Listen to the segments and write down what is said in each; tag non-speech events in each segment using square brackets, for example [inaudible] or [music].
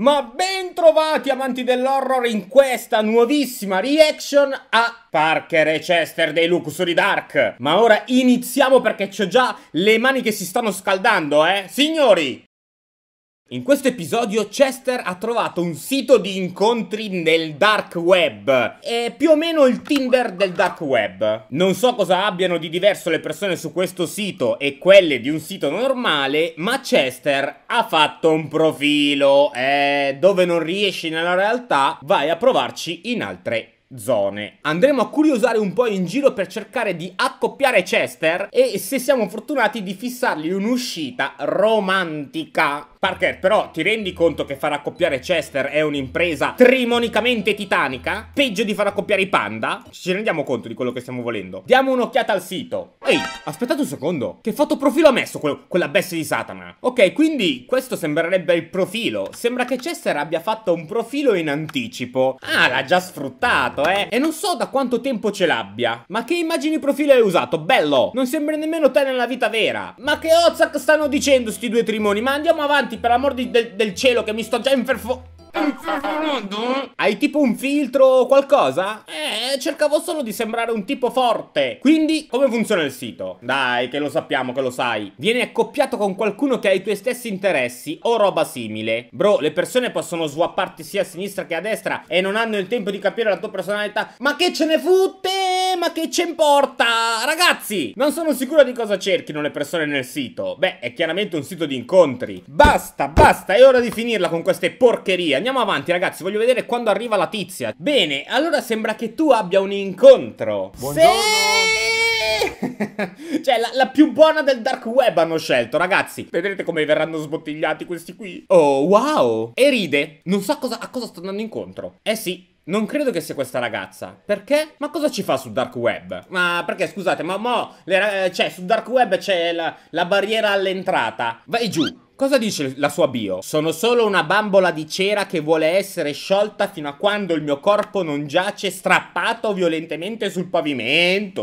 Ma bentrovati amanti dell'horror in questa nuovissima reaction a Parker e Chester dei Lucus Dark. Ma ora iniziamo perché c'ho già le mani che si stanno scaldando, eh? Signori, in questo episodio Chester ha trovato un sito di incontri nel dark web. È più o meno il Tinder del dark web. Non so cosa abbiano di diverso le persone su questo sito e quelle di un sito normale, ma Chester ha fatto un profilo. Eh, dove non riesci nella realtà, vai a provarci in altre zone. Andremo a curiosare un po' in giro per cercare di accoppiare Chester e se siamo fortunati di fissargli un'uscita romantica. Parker, però ti rendi conto che far accoppiare Chester è un'impresa trimonicamente titanica? Peggio di far accoppiare i panda? Ci rendiamo conto di quello che stiamo volendo? Diamo un'occhiata al sito. Ehi, aspettate un secondo. Che profilo ha messo quello, quella bestia di Satana? Ok, quindi questo sembrerebbe il profilo. Sembra che Chester abbia fatto un profilo in anticipo. Ah, l'ha già sfruttato, eh. E non so da quanto tempo ce l'abbia. Ma che immagini profilo hai usato? Bello! Non sembra nemmeno te nella vita vera. Ma che Ozak stanno dicendo sti due trimoni? Ma andiamo avanti avanti, per l'amor del, del cielo, che mi sto già inferfo... Hai tipo un filtro o qualcosa? Eh, cercavo solo di sembrare un tipo forte. Quindi, come funziona il sito? Dai, che lo sappiamo, che lo sai. Vieni accoppiato con qualcuno che ha i tuoi stessi interessi o roba simile. Bro, le persone possono swapparti sia a sinistra che a destra e non hanno il tempo di capire la tua personalità. Ma che ce ne futte? ma che ci importa? Ragazzi, non sono sicuro di cosa cerchino le persone nel sito. Beh, è chiaramente un sito di incontri. Basta, basta, è ora di finirla con queste porcherie. Andiamo avanti, ragazzi, voglio vedere quando arriva la tizia. Bene, allora sembra che tu abbia un incontro. Buongiorno. Se [laughs] cioè, la, la, più buona del dark web hanno scelto, ragazzi. Vedrete come verranno sbottigliati questi qui. Oh, wow! E ride. Non so cosa, a cosa sta andando incontro. Eh sì, non credo che sia questa ragazza. Perché? Ma cosa ci fa sul Dark Web? Ma perché, scusate, ma mo... Eh, cioè, sul Dark Web c'è la, la barriera all'entrata. Vai giù. Cosa dice la sua bio? Sono solo una bambola di cera che vuole essere sciolta fino a quando il mio corpo non giace strappato violentemente sul pavimento.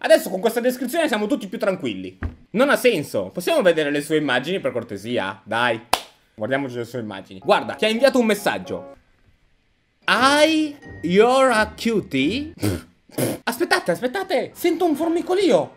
Adesso con questa descrizione siamo tutti più tranquilli. Non ha senso. Possiamo vedere le sue immagini per cortesia? Dai. Guardiamoci le sue immagini. Guarda, ti ha inviato un messaggio. I, you're a cutie? Aspettate, aspettate! Sento un formicolio!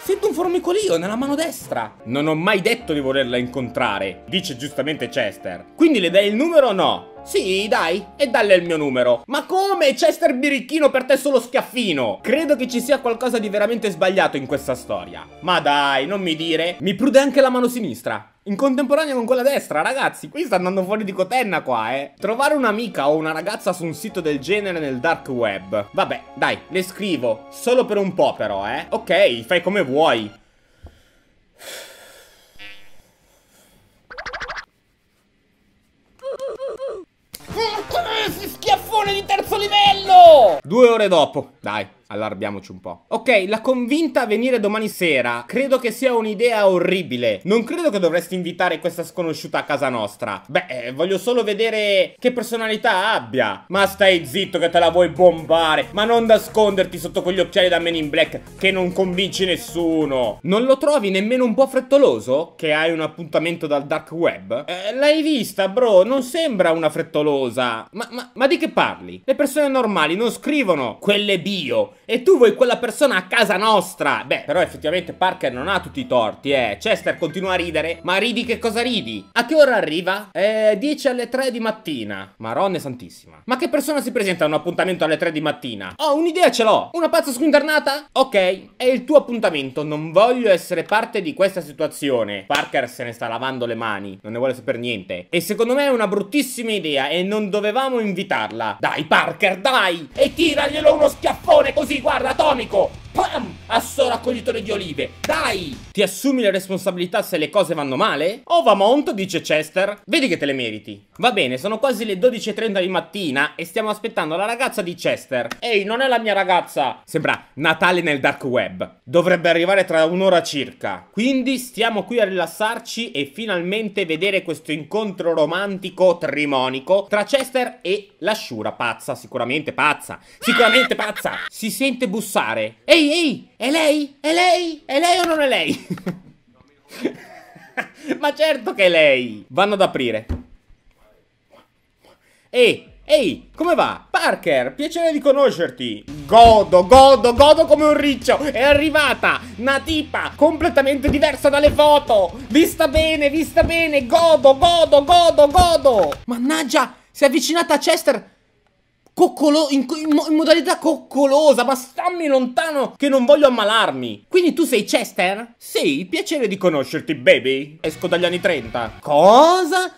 Sento un formicolio nella mano destra! Non ho mai detto di volerla incontrare, dice giustamente Chester. Quindi le dai il numero o no? Sì, dai, e dalle il mio numero. Ma come, Chester Birichino, per te solo schiaffino? Credo che ci sia qualcosa di veramente sbagliato in questa storia. Ma dai, non mi dire. Mi prude anche la mano sinistra. In contemporanea con quella destra, ragazzi, qui sta andando fuori di cotenna qua, eh. Trovare un'amica o una ragazza su un sito del genere nel dark web. Vabbè, dai, le scrivo. Solo per un po' però, eh. Ok, fai come vuoi. Si Schiaffone di terzo livello! Due ore dopo, dai allarbiamoci un po'. Ok, la convinta a venire domani sera. Credo che sia un'idea orribile. Non credo che dovresti invitare questa sconosciuta a casa nostra. Beh, eh, voglio solo vedere che personalità abbia. Ma stai zitto che te la vuoi bombare. Ma non nasconderti sotto quegli occhiali da Men in Black che non convinci nessuno. Non lo trovi nemmeno un po' frettoloso? Che hai un appuntamento dal dark web? Eh, l'hai vista, bro? Non sembra una frettolosa. Ma, ma, ma di che parli? Le persone normali non scrivono quelle bio e tu vuoi quella persona a casa nostra. Beh, però effettivamente Parker non ha tutti i torti, eh. Chester continua a ridere, ma ridi che cosa ridi? A che ora arriva? Eh, 10 alle 3 di mattina. Maronne santissima. Ma che persona si presenta a un appuntamento alle 3 di mattina? Oh, un'idea ce l'ho. Una pazza squinternata? Ok, è il tuo appuntamento, non voglio essere parte di questa situazione. Parker se ne sta lavando le mani, non ne vuole sapere niente. E secondo me è una bruttissima idea e non dovevamo invitarla. Dai Parker, dai! E tiraglielo uno schiaffone così così, guarda, atomico! raccoglitore di olive. Dai! Ti assumi le responsabilità se le cose vanno male? Ovamont, dice Chester. Vedi che te le meriti. Va bene, sono quasi le 12.30 di mattina e stiamo aspettando la ragazza di Chester. Ehi, non è la mia ragazza! Sembra Natale nel dark web. Dovrebbe arrivare tra un'ora circa. Quindi stiamo qui a rilassarci e finalmente vedere questo incontro romantico trimonico tra Chester e la Shura pazza, sicuramente pazza, sicuramente pazza. Si sente bussare. Ehi, ehi, è lei? È lei? È lei o non è lei? [laughs] Ma certo che è lei! Vanno ad aprire. E... Ehi, come va? Parker, piacere di conoscerti. Godo, godo, godo come un riccio. È arrivata una tipa completamente diversa dalle foto. Vista bene, vista bene. Godo, godo, godo, godo. Mannaggia, si è avvicinata a Chester Coccolo in, in, in, modalità coccolosa, ma stammi lontano che non voglio ammalarmi. Quindi tu sei Chester? Sì, piacere di conoscerti, baby. Esco dagli anni 30. Cosa?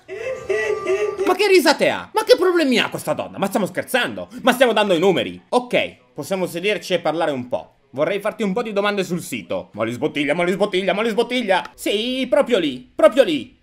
Ma che risate ha? Ma che problemi ha questa donna? Ma stiamo scherzando? Ma stiamo dando i numeri? Ok, possiamo sederci e parlare un po'. Vorrei farti un po' di domande sul sito. Ma li sbottiglia, ma li sbottiglia, ma li sbottiglia. Sì, proprio lì, proprio lì.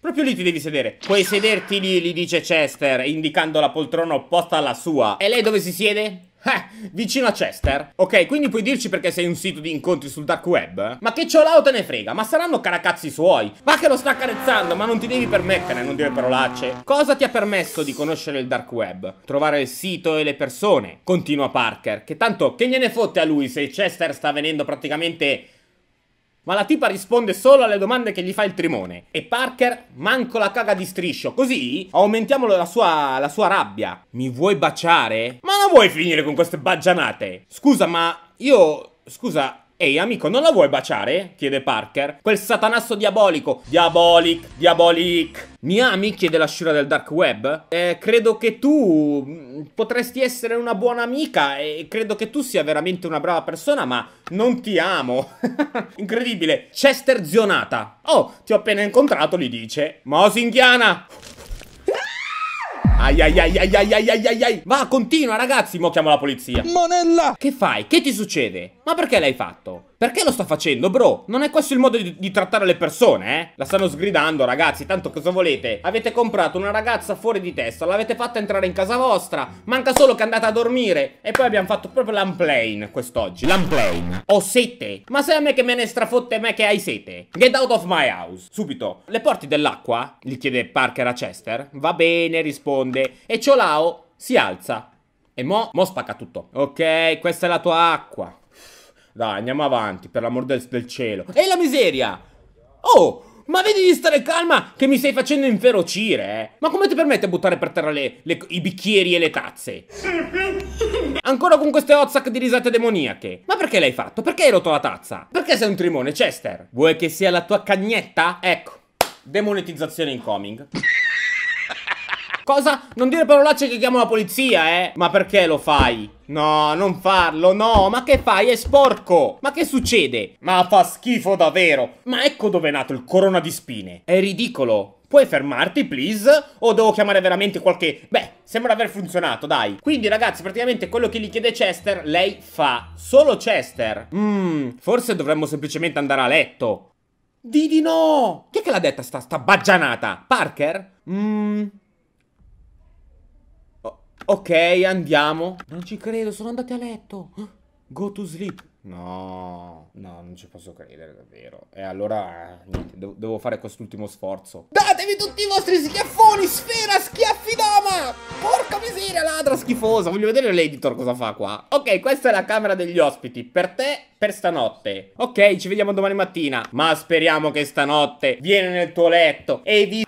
Proprio lì ti devi sedere. Puoi sederti lì, gli dice Chester, indicando la poltrona opposta alla sua. E lei dove si siede? Eh, vicino a Chester. Ok, quindi puoi dirci perché sei un sito di incontri sul dark web? Ma che ciolao te ne frega, ma saranno caracazzi suoi. Ma che lo sta accarezzando, ma non ti devi permettere, non dire parolacce. Cosa ti ha permesso di conoscere il dark web? Trovare il sito e le persone. Continua Parker, che tanto che gliene fotte a lui se Chester sta venendo praticamente ma la tipa risponde solo alle domande che gli fa il trimone. E Parker manco la caga di striscio, così aumentiamo la sua, la sua rabbia. Mi vuoi baciare? Ma non vuoi finire con queste baggianate? Scusa, ma io... Scusa, Ehi amico, non la vuoi baciare? chiede Parker. Quel satanasso diabolico. Diabolic, diabolic. Mi ami? chiede la sciura del dark web. Eh, credo che tu mm, potresti essere una buona amica e credo che tu sia veramente una brava persona, ma non ti amo. [laughs] Incredibile. Chester Zionata. Oh, ti ho appena incontrato, gli dice. Mosinghiana! Ai ai ai ai ai ai ai ai ai Va, continua ragazzi, mo chiamo la polizia Monella Che fai? Che ti succede? Ma perché l'hai fatto? Perché lo sta facendo, bro? Non è questo il modo di, di, trattare le persone, eh? La stanno sgridando, ragazzi, tanto cosa volete? Avete comprato una ragazza fuori di testa, l'avete fatta entrare in casa vostra, manca solo che andate a dormire. E poi abbiamo fatto proprio l'unplane quest'oggi, l'unplane. Ho sete. Ma sei a me che me ne strafotte me che hai sete? Get out of my house, subito. Le porti dell'acqua? Gli chiede Parker a Chester. Va bene, risponde. E Ciolao si alza. E mo, mo spacca tutto. Ok, questa è la tua acqua. Dai, andiamo avanti, per l'amor del, del cielo. E la miseria! Oh! Ma vedi di stare calma che mi stai facendo inferocire, eh? Ma come ti permette di buttare per terra le, le, i bicchieri e le tazze? Ancora con queste hot di risate demoniache. Ma perché l'hai fatto? Perché hai rotto la tazza? Perché sei un trimone, Chester? Vuoi che sia la tua cagnetta? Ecco, demonetizzazione incoming. Cosa? Non dire parolacce che chiamo la polizia, eh Ma perché lo fai? No, non farlo, no, ma che fai? È sporco! Ma che succede? Ma fa schifo davvero! Ma ecco dove è nato il corona di spine! È ridicolo! Puoi fermarti, please? O devo chiamare veramente qualche... Beh, sembra aver funzionato, dai. Quindi, ragazzi, praticamente quello che gli chiede Chester, lei fa. Solo Chester. Mmm, forse dovremmo semplicemente andare a letto. Di di no! Chi è che l'ha detta sta, sta baggianata? Parker? Mmm... Ok, andiamo. Non ci credo, sono andati a letto. Go to sleep. No, no, non ci posso credere davvero. E allora, niente, devo, devo fare quest'ultimo sforzo. Datevi tutti i vostri schiaffoni, sfera, schiaffi d'ama! Porca miseria, ladra schifosa. Voglio vedere l'editor cosa fa qua. Ok, questa è la camera degli ospiti. Per te per stanotte. Ok, ci vediamo domani mattina. Ma speriamo che stanotte vieni nel tuo letto e vi...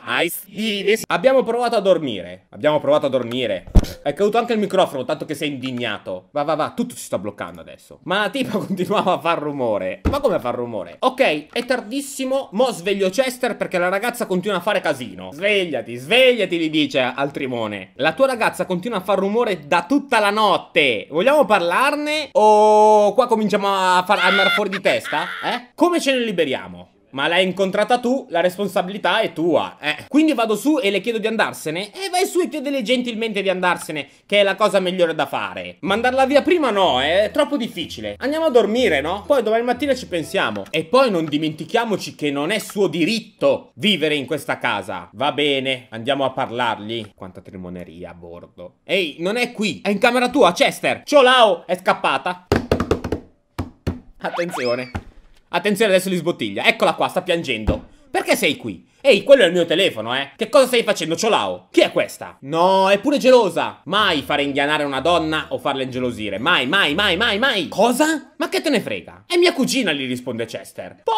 Abbiamo provato a dormire. Abbiamo provato a dormire. È caduto anche il microfono, tanto che sei indignato. Va, va, va, tutto si sta bloccando adesso. Ma la tipa [laughs] continuava a far rumore. Ma come a far rumore? Ok, è tardissimo. Mo sveglio Chester perché la ragazza continua a fare casino. Svegliati, svegliati, gli dice al trimone. La tua ragazza continua a far rumore da tutta la notte. Vogliamo parlarne? O qua cominciamo a far, andare fuori di testa? Eh? Come ce ne liberiamo? Ma l'hai incontrata tu, la responsabilità è tua, eh. Quindi vado su e le chiedo di andarsene? E eh, vai su e chiedele gentilmente di andarsene, che è la cosa migliore da fare. Mandarla via prima no, eh? è troppo difficile. Andiamo a dormire, no? Poi domani mattina ci pensiamo. E poi non dimentichiamoci che non è suo diritto vivere in questa casa. Va bene, andiamo a parlargli. Quanta trimoneria a bordo. Ehi, non è qui, è in camera tua, Chester. Ciao Lao, è scappata. Attenzione. Attenzione, adesso li sbottiglia. Eccola qua, sta piangendo. Perché sei qui? Ehi, quello è il mio telefono, eh. Che cosa stai facendo, Ciolao? Chi è questa? No, è pure gelosa. Mai fare inghianare una donna o farla ingelosire. Mai, mai, mai, mai, mai. Cosa? Ma che te ne frega? È mia cugina, gli risponde Chester. Poi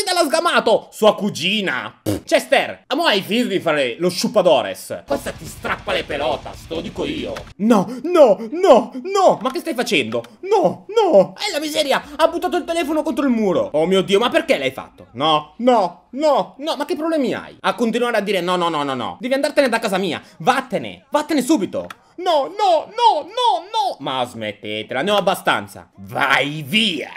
fuori dalla sgamato! Sua cugina! Pff. Chester, mo' hai finito di fare lo sciupadores? Questa ti strappa le pelotas, te lo dico io! No, no, no, no! Ma che stai facendo? No, no! E la miseria! Ha buttato il telefono contro il muro! Oh mio Dio, ma perché l'hai fatto? No, no, no, no, ma che problemi hai? A continuare a dire no, no, no, no, no. Devi andartene da casa mia. Vattene, vattene subito. No, no, no, no, no. Ma smettetela, ne ho abbastanza. Vai via.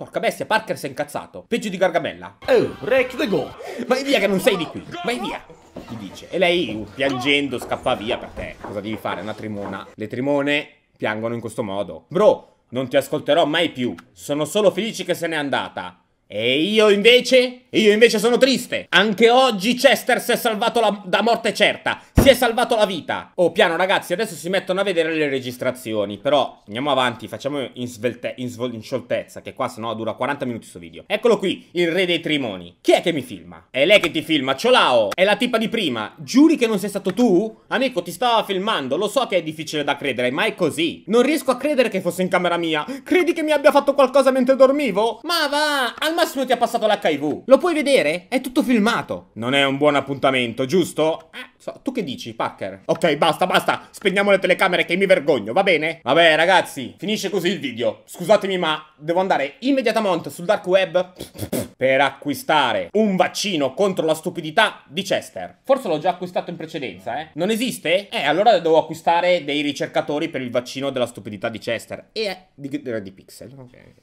Porca bestia, Parker si è incazzato. Peggio di Gargamella. Oh, wreck the go. Vai via che non sei di qui. Vai via. Gli dice. E lei, piangendo, scappa via per te. Cosa devi fare? Una trimona. Le trimone piangono in questo modo. Bro, non ti ascolterò mai più. Sono solo felice che se n'è andata. E io invece... Io invece sono triste. Anche oggi Chester si è salvato la... da morte certa. Si è salvato la vita. Oh, piano ragazzi, adesso si mettono a vedere le registrazioni. Però andiamo avanti, facciamo in, svelte... in, svol... in scioltezza, che qua sennò dura 40 minuti questo video. Eccolo qui, il re dei trimoni. Chi è che mi filma? È lei che ti filma, Ciolao. È la tipa di prima. Giuri che non sei stato tu? Amico, ti stava filmando. Lo so che è difficile da credere, ma è così. Non riesco a credere che fosse in camera mia. Credi che mi abbia fatto qualcosa mentre dormivo? Ma va, al massimo ti ha passato l'HIV. Lo puoi vedere? È tutto filmato. Non è un buon appuntamento, giusto? Eh, so, tu che dici, Packer? Ok, basta, basta. Spegniamo le telecamere che mi vergogno, va bene? Vabbè, ragazzi, finisce così il video. Scusatemi, ma devo andare immediatamente sul dark web per acquistare un vaccino contro la stupidità di Chester. Forse l'ho già acquistato in precedenza, eh? Non esiste? Eh, allora devo acquistare dei ricercatori per il vaccino della stupidità di Chester e eh, di, di, di Pixel. Ok.